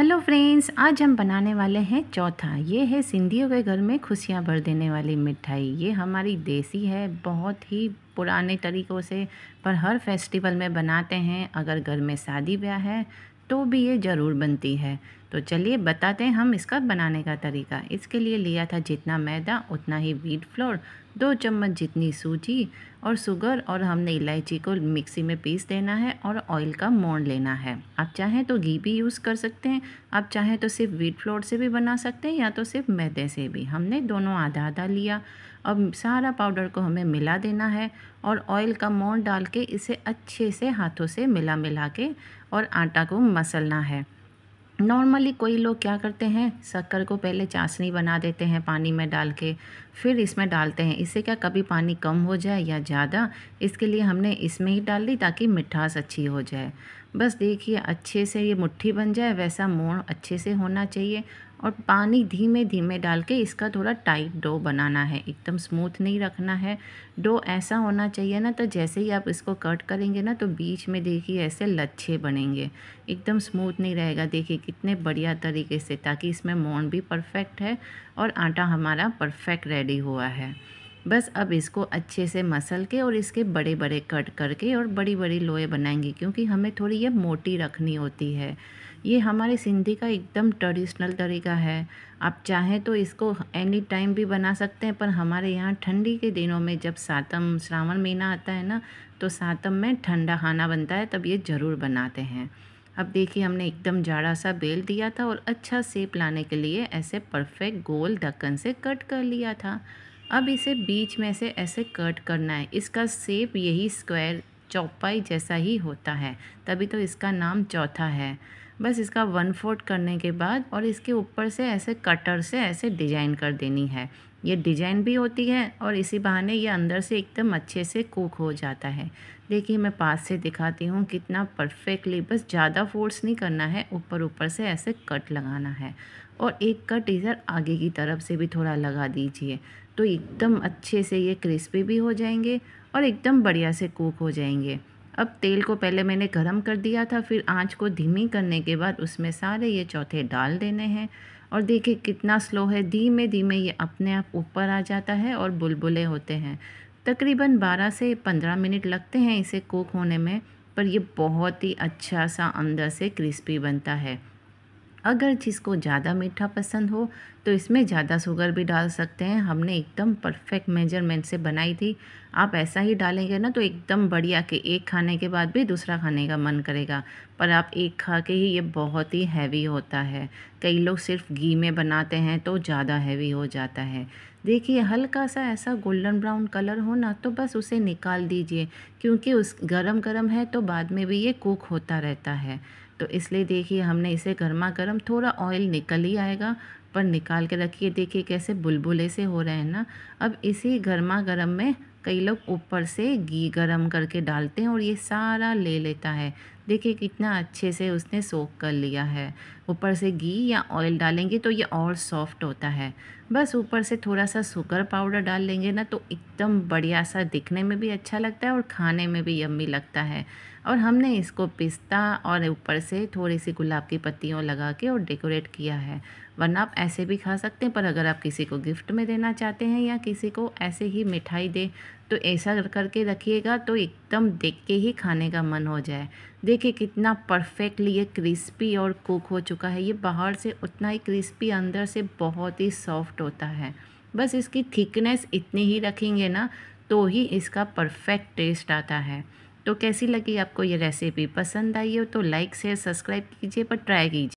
hello friends आज हम बनाने वाले हैं चौथा ये है सिंधियों के घर में खुशियाँ भर देने वाली मिठाई ये हमारी देसी है बहुत ही पुराने तरीक़ों से पर हर फेस्टिवल में बनाते हैं अगर घर में शादी ब्याह है तो भी ये ज़रूर बनती है तो चलिए बताते हैं हम इसका बनाने का तरीका इसके लिए लिया था जितना मैदा उतना ही व्हीट फ्लोर दो चम्मच जितनी सूजी और शुगर और हमने इलायची को मिक्सी में पीस देना है और ऑयल का मोड़ लेना है आप चाहें तो घी भी यूज़ कर सकते हैं आप चाहें तो सिर्फ व्हीट फ्लोर से भी बना सकते हैं या तो सिर्फ मैदे से भी हमने दोनों आधा आधा लिया अब सारा पाउडर को हमें मिला देना है और ऑयल का मोड़ डाल के इसे अच्छे से हाथों से मिला मिला के और आटा को मसलना है नॉर्मली कोई लोग क्या करते हैं शक्कर को पहले चाशनी बना देते हैं पानी में डाल के फिर इसमें डालते हैं इससे क्या कभी पानी कम हो जाए या ज़्यादा इसके लिए हमने इसमें ही डाल दी ताकि मिठास अच्छी हो जाए बस देखिए अच्छे से ये मुट्ठी बन जाए वैसा मोड़ अच्छे से होना चाहिए और पानी धीमे धीमे डाल के इसका थोड़ा टाइट डो बनाना है एकदम स्मूथ नहीं रखना है डो ऐसा होना चाहिए ना तो जैसे ही आप इसको कट करेंगे ना तो बीच में देखिए ऐसे लच्छे बनेंगे एकदम स्मूथ नहीं रहेगा देखिए कितने बढ़िया तरीके से ताकि इसमें मोन भी परफेक्ट है और आटा हमारा परफेक्ट रेडी हुआ है बस अब इसको अच्छे से मसल के और इसके बड़े बड़े कट करके और बड़ी बड़ी लोए बनाएंगे क्योंकि हमें थोड़ी ये मोटी रखनी होती है ये हमारे सिंधी का एकदम ट्रेडिशनल तरीका है आप चाहें तो इसको एनी टाइम भी बना सकते हैं पर हमारे यहाँ ठंडी के दिनों में जब सातम श्रावण महीना आता है ना तो सातम में ठंडा खाना बनता है तब ये ज़रूर बनाते हैं अब देखिए हमने एकदम जाड़ा सा बेल दिया था और अच्छा सेप लाने के लिए ऐसे परफेक्ट गोल ढक्कन से कट कर लिया था अब इसे बीच में से ऐसे कट करना है इसका सेप यही स्क्वायर चौपाई जैसा ही होता है तभी तो इसका नाम चौथा है बस इसका वन फोर्थ करने के बाद और इसके ऊपर से ऐसे कटर से ऐसे डिजाइन कर देनी है ये डिजाइन भी होती है और इसी बहाने ये अंदर से एकदम अच्छे से कुक हो जाता है देखिए मैं पास से दिखाती हूँ कितना परफेक्टली बस ज़्यादा फोर्स नहीं करना है ऊपर ऊपर से ऐसे कट लगाना है और एक कट इधर आगे की तरफ से भी थोड़ा लगा दीजिए तो एकदम अच्छे से ये क्रिस्पी भी हो जाएंगे और एकदम बढ़िया से कुक हो जाएंगे अब तेल को पहले मैंने गरम कर दिया था फिर आंच को धीमी करने के बाद उसमें सारे ये चौथे डाल देने हैं और देखिए कितना स्लो है धीमे धीमे ये अपने आप ऊपर आ जाता है और बुलबुले होते हैं तकरीबन 12 से 15 मिनट लगते हैं इसे कुक होने में पर यह बहुत ही अच्छा सा अंदर से क्रिस्पी बनता है अगर जिसको ज़्यादा मीठा पसंद हो तो इसमें ज़्यादा शुगर भी डाल सकते हैं हमने एकदम परफेक्ट मेजरमेंट से बनाई थी आप ऐसा ही डालेंगे ना तो एकदम बढ़िया के एक खाने के बाद भी दूसरा खाने का मन करेगा पर आप एक खा के ही ये बहुत ही हैवी होता है कई लोग सिर्फ घी में बनाते हैं तो ज़्यादा हैवी हो जाता है देखिए हल्का सा ऐसा गोल्डन ब्राउन कलर हो ना तो बस उसे निकाल दीजिए क्योंकि उस गर्म गर्म है तो बाद में भी ये कुक होता रहता है तो इसलिए देखिए हमने इसे गर्मा गर्म थोड़ा ऑयल निकल ही आएगा पर निकाल के रखिए देखिए कैसे बुलबुले से हो रहे हैं ना अब इसी गर्मा गर्म में कई लोग ऊपर से घी गरम करके डालते हैं और ये सारा ले लेता है देखिए कितना अच्छे से उसने सोख कर लिया है ऊपर से घी या ऑयल डालेंगे तो ये और सॉफ्ट होता है बस ऊपर से थोड़ा सा शुगर पाउडर डाल लेंगे ना तो एकदम बढ़िया सा दिखने में भी अच्छा लगता है और खाने में भी यम्मी लगता है और हमने इसको पिस्ता और ऊपर से थोड़ी सी गुलाब की पत्तियों लगा के और डेकोरेट किया है वरना आप ऐसे भी खा सकते हैं पर अगर आप किसी को गिफ्ट में देना चाहते हैं या किसी को ऐसे ही मिठाई दे तो ऐसा करके रखिएगा तो एकदम देख के ही खाने का मन हो जाए देखिए कितना परफेक्टली ये क्रिस्पी और कुक हो चुका है ये बाहर से उतना ही क्रिस्पी अंदर से बहुत ही सॉफ्ट होता है बस इसकी थिकनेस इतनी ही रखेंगे ना तो ही इसका परफेक्ट टेस्ट आता है तो कैसी लगी आपको ये रेसिपी पसंद आई हो तो लाइक शेयर सब्सक्राइब कीजिए पर ट्राई कीजिए